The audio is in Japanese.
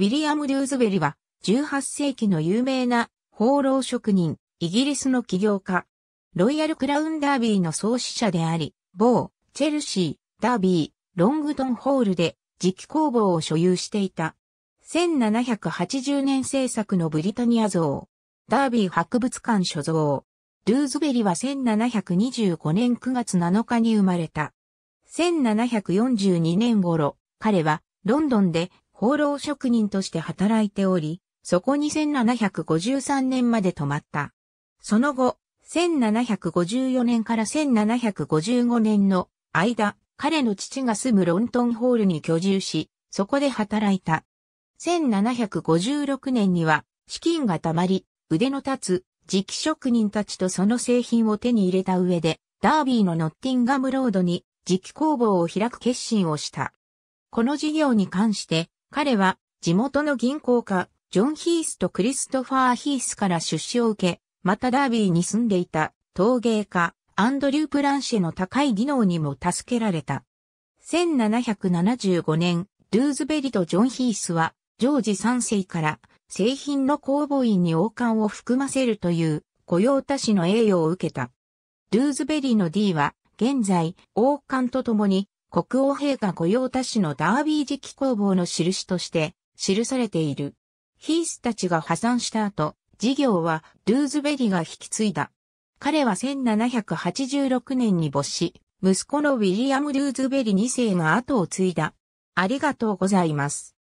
ウィリアム・ルーズベリは、18世紀の有名な放浪職人、イギリスの起業家、ロイヤル・クラウン・ダービーの創始者であり、某、チェルシー、ダービー、ロングトンホールで磁気工房を所有していた。1780年制作のブリタニア像、ダービー博物館所蔵。ルーズベリは1725年9月7日に生まれた。1742年頃、彼はロンドンで放浪職人として働いており、そこに1753年まで泊まった。その後、1754年から1755年の間、彼の父が住むロントンホールに居住し、そこで働いた。1756年には資金が貯まり、腕の立つ磁気職人たちとその製品を手に入れた上で、ダービーのノッティンガムロードに磁気工房を開く決心をした。この事業に関して、彼は地元の銀行家、ジョン・ヒースとクリストファー・ヒースから出資を受け、またダービーに住んでいた陶芸家、アンドリュー・プランシェの高い技能にも助けられた。1775年、ドゥーズベリとジョン・ヒースは、ジョージ3世から製品の工房員に王冠を含ませるという雇用達の栄誉を受けた。ドゥーズベリの D は、現在、王冠とともに国王陛下御用達のダービー時期工房の印として記されている。ヒースたちが破産した後、事業はルーズベリが引き継いだ。彼は1786年に没し、息子のウィリアム・ルーズベリ2世が後を継いだ。ありがとうございます。